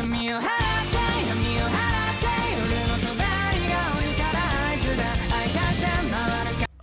give me a hand.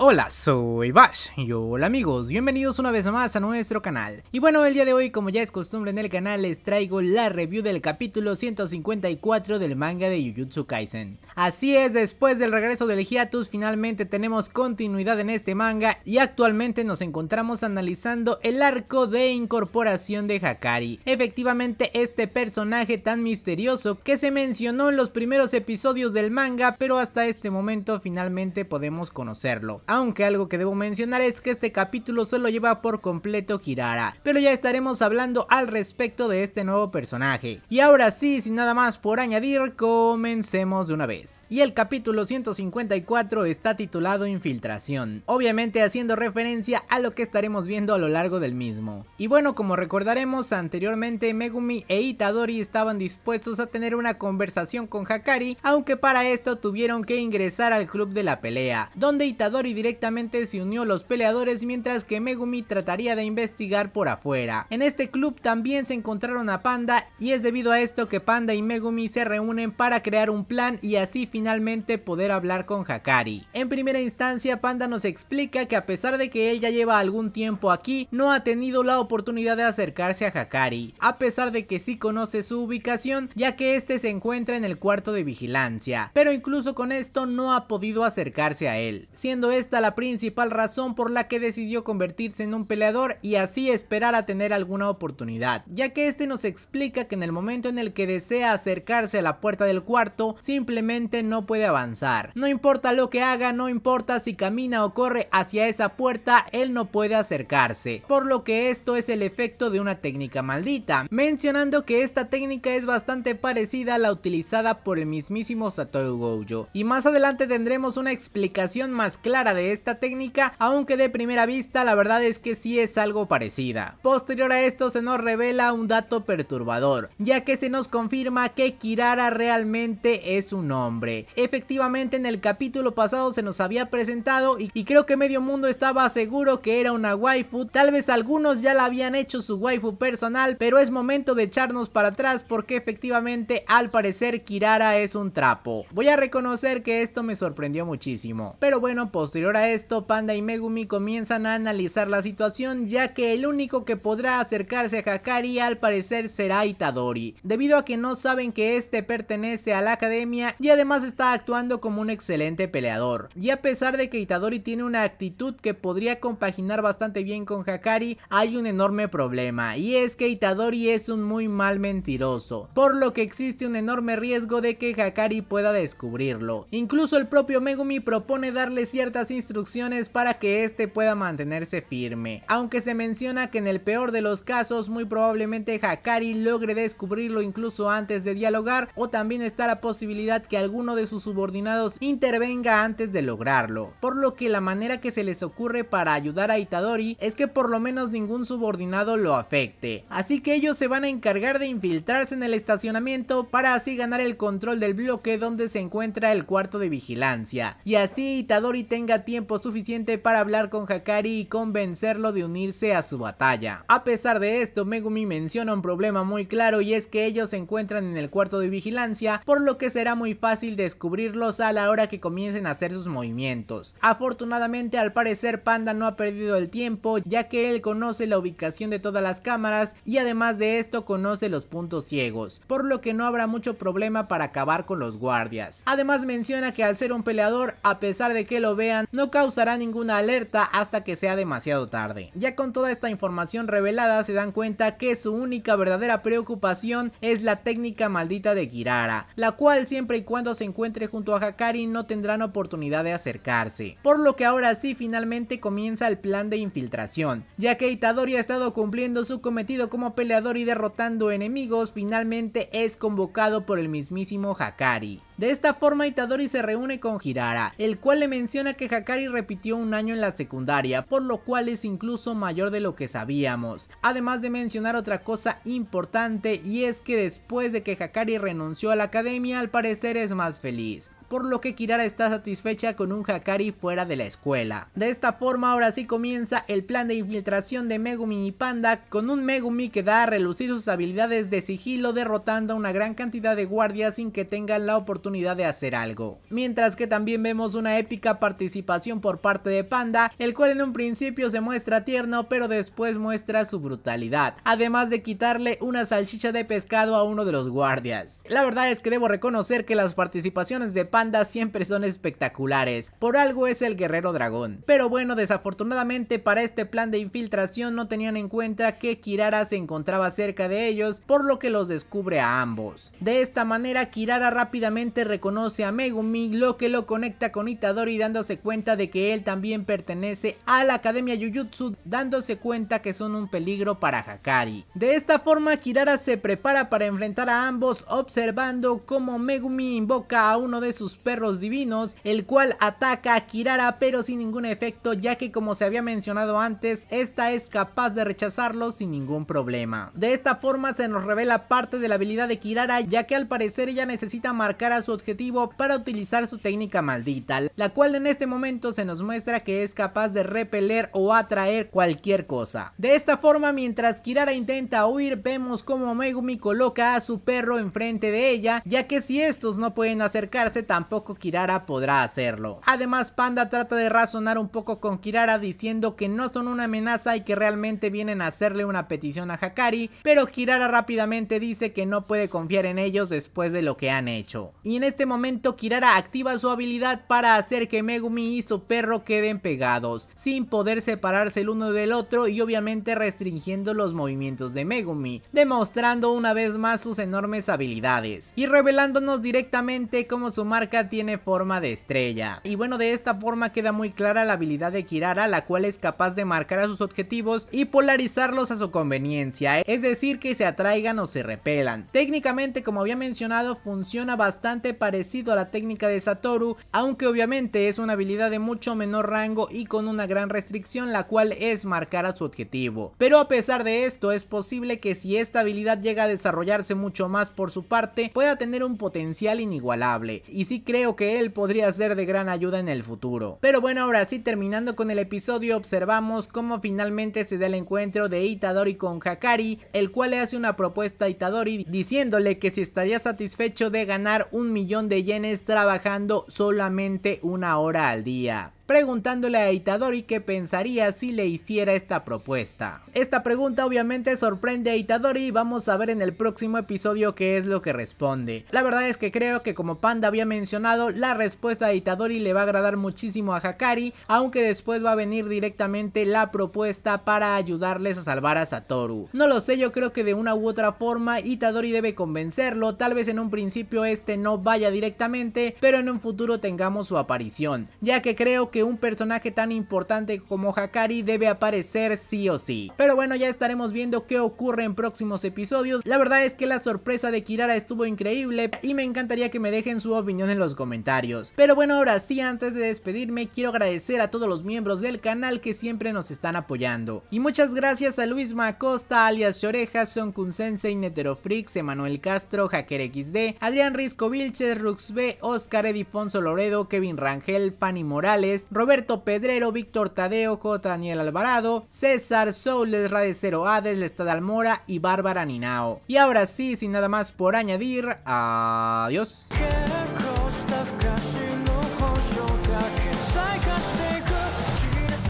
Hola, soy Bash y hola amigos, bienvenidos una vez más a nuestro canal. Y bueno, el día de hoy como ya es costumbre en el canal les traigo la review del capítulo 154 del manga de Jujutsu Kaisen. Así es, después del regreso del hiatus finalmente tenemos continuidad en este manga y actualmente nos encontramos analizando el arco de incorporación de Hakari. Efectivamente este personaje tan misterioso que se mencionó en los primeros episodios del manga pero hasta este momento finalmente podemos conocerlo aunque algo que debo mencionar es que este capítulo solo lleva por completo Kirara, pero ya estaremos hablando al respecto de este nuevo personaje. Y ahora sí, sin nada más por añadir, comencemos de una vez. Y el capítulo 154 está titulado Infiltración, obviamente haciendo referencia a lo que estaremos viendo a lo largo del mismo. Y bueno, como recordaremos anteriormente, Megumi e Itadori estaban dispuestos a tener una conversación con Hakari, aunque para esto tuvieron que ingresar al club de la pelea, donde Itadori directamente se unió a los peleadores mientras que Megumi trataría de investigar por afuera. En este club también se encontraron a Panda y es debido a esto que Panda y Megumi se reúnen para crear un plan y así finalmente poder hablar con Hakari. En primera instancia Panda nos explica que a pesar de que él ya lleva algún tiempo aquí, no ha tenido la oportunidad de acercarse a Hakari, a pesar de que sí conoce su ubicación ya que este se encuentra en el cuarto de vigilancia, pero incluso con esto no ha podido acercarse a él, siendo este esta la principal razón por la que decidió convertirse en un peleador y así esperar a tener alguna oportunidad, ya que este nos explica que en el momento en el que desea acercarse a la puerta del cuarto, simplemente no puede avanzar. No importa lo que haga, no importa si camina o corre hacia esa puerta, él no puede acercarse, por lo que esto es el efecto de una técnica maldita, mencionando que esta técnica es bastante parecida a la utilizada por el mismísimo Satoru Gojo. Y más adelante tendremos una explicación más clara de esta técnica, aunque de primera vista la verdad es que sí es algo parecida. Posterior a esto se nos revela un dato perturbador, ya que se nos confirma que Kirara realmente es un hombre. Efectivamente en el capítulo pasado se nos había presentado y, creo que medio mundo estaba seguro que era una waifu, tal vez algunos ya la habían hecho su waifu personal, pero es momento de echarnos para atrás porque efectivamente al parecer Kirara es un trapo. Voy a reconocer que esto me sorprendió muchísimo, pero bueno, posterior a esto, Panda y Megumi comienzan a analizar la situación ya que el único que podrá acercarse a Hakari al parecer será Itadori, debido a que no saben que este pertenece a la academia y además está actuando como un excelente peleador. Y a pesar de que Itadori tiene una actitud que podría compaginar bastante bien con Hakari, hay un enorme problema y es que Itadori es un muy mal mentiroso, por lo que existe un enorme riesgo de que Hakari pueda descubrirlo. Incluso el propio Megumi propone darle ciertas instrucciones para que este pueda mantenerse firme. Aunque se menciona que en el peor de los casos muy probablemente Hakari logre descubrirlo incluso antes de dialogar o también está la posibilidad que alguno de sus subordinados intervenga antes de lograrlo. Por lo que la manera que se les ocurre para ayudar a Itadori es que por lo menos ningún subordinado lo afecte. Así que ellos se van a encargar de infiltrarse en el estacionamiento para así ganar el control del bloque donde se encuentra el cuarto de vigilancia y así Itadori tenga tiempo suficiente para hablar con Hakari y convencerlo de unirse a su batalla. A pesar de esto, Megumi menciona un problema muy claro y es que ellos se encuentran en el cuarto de vigilancia, por lo que será muy fácil descubrirlos a la hora que comiencen a hacer sus movimientos. Afortunadamente, al parecer, Panda no ha perdido el tiempo, ya que él conoce la ubicación de todas las cámaras y además de esto conoce los puntos ciegos, por lo que no habrá mucho problema para acabar con los guardias. Además menciona que al ser un peleador, a pesar de que lo vean, no causará ninguna alerta hasta que sea demasiado tarde. Ya con toda esta información revelada se dan cuenta que su única verdadera preocupación es la técnica maldita de Kirara, la cual siempre y cuando se encuentre junto a Hakari no tendrán oportunidad de acercarse. Por lo que ahora sí finalmente comienza el plan de infiltración, ya que Itadori ha estado cumpliendo su cometido como peleador y derrotando enemigos, finalmente es convocado por el mismísimo Hakari. De esta forma Itadori se reúne con Hirara, el cual le menciona que Hakari repitió un año en la secundaria, por lo cual es incluso mayor de lo que sabíamos. Además de mencionar otra cosa importante y es que después de que Hakari renunció a la academia al parecer es más feliz por lo que Kirara está satisfecha con un Hakari fuera de la escuela. De esta forma ahora sí comienza el plan de infiltración de Megumi y Panda con un Megumi que da a relucir sus habilidades de sigilo derrotando a una gran cantidad de guardias sin que tengan la oportunidad de hacer algo. Mientras que también vemos una épica participación por parte de Panda, el cual en un principio se muestra tierno pero después muestra su brutalidad, además de quitarle una salchicha de pescado a uno de los guardias. La verdad es que debo reconocer que las participaciones de Panda Bandas siempre son espectaculares, por algo es el guerrero dragón. Pero bueno, desafortunadamente para este plan de infiltración no tenían en cuenta que Kirara se encontraba cerca de ellos, por lo que los descubre a ambos. De esta manera Kirara rápidamente reconoce a Megumi, lo que lo conecta con Itadori dándose cuenta de que él también pertenece a la Academia Jujutsu, dándose cuenta que son un peligro para Hakari. De esta forma Kirara se prepara para enfrentar a ambos observando cómo Megumi invoca a uno de sus perros divinos, el cual ataca a Kirara pero sin ningún efecto ya que como se había mencionado antes, esta es capaz de rechazarlo sin ningún problema. De esta forma se nos revela parte de la habilidad de Kirara ya que al parecer ella necesita marcar a su objetivo para utilizar su técnica maldita, la cual en este momento se nos muestra que es capaz de repeler o atraer cualquier cosa. De esta forma mientras Kirara intenta huir vemos como Megumi coloca a su perro enfrente de ella ya que si estos no pueden acercarse tampoco Kirara podrá hacerlo. Además, Panda trata de razonar un poco con Kirara diciendo que no son una amenaza y que realmente vienen a hacerle una petición a Hakari, pero Kirara rápidamente dice que no puede confiar en ellos después de lo que han hecho. Y en este momento Kirara activa su habilidad para hacer que Megumi y su perro queden pegados, sin poder separarse el uno del otro y obviamente restringiendo los movimientos de Megumi, demostrando una vez más sus enormes habilidades y revelándonos directamente cómo sumar tiene forma de estrella. Y bueno, de esta forma queda muy clara la habilidad de Kirara, la cual es capaz de marcar a sus objetivos y polarizarlos a su conveniencia, es decir, que se atraigan o se repelan. Técnicamente, como había mencionado, funciona bastante parecido a la técnica de Satoru, aunque obviamente es una habilidad de mucho menor rango y con una gran restricción, la cual es marcar a su objetivo. Pero a pesar de esto, es posible que si esta habilidad llega a desarrollarse mucho más por su parte, pueda tener un potencial inigualable. Y si creo que él podría ser de gran ayuda en el futuro. Pero bueno, ahora sí, terminando con el episodio, observamos cómo finalmente se da el encuentro de Itadori con Hakari, el cual le hace una propuesta a Itadori diciéndole que si estaría satisfecho de ganar un millón de yenes trabajando solamente una hora al día preguntándole a Itadori qué pensaría si le hiciera esta propuesta. Esta pregunta obviamente sorprende a Itadori y vamos a ver en el próximo episodio qué es lo que responde. La verdad es que creo que como Panda había mencionado, la respuesta de Itadori le va a agradar muchísimo a Hakari, aunque después va a venir directamente la propuesta para ayudarles a salvar a Satoru. No lo sé, yo creo que de una u otra forma Itadori debe convencerlo, tal vez en un principio este no vaya directamente, pero en un futuro tengamos su aparición, ya que creo que que un personaje tan importante como Hakari debe aparecer sí o sí. Pero bueno, ya estaremos viendo qué ocurre en próximos episodios. La verdad es que la sorpresa de Kirara estuvo increíble y me encantaría que me dejen su opinión en los comentarios. Pero bueno, ahora sí, antes de despedirme, quiero agradecer a todos los miembros del canal que siempre nos están apoyando. Y muchas gracias a Luis Macosta, alias Shoreja, Sonkun Sensei, Neterofrix, Emanuel Castro, Hacker XD, Adrián Risco Vilches, B, Oscar Edifonso Loredo, Kevin Rangel, Pani Morales, Roberto Pedrero, Víctor Tadeo, J. Daniel Alvarado, César Soules, Radecero Hades, Lestad Almora y Bárbara Ninao. Y ahora sí, sin nada más por añadir, adiós.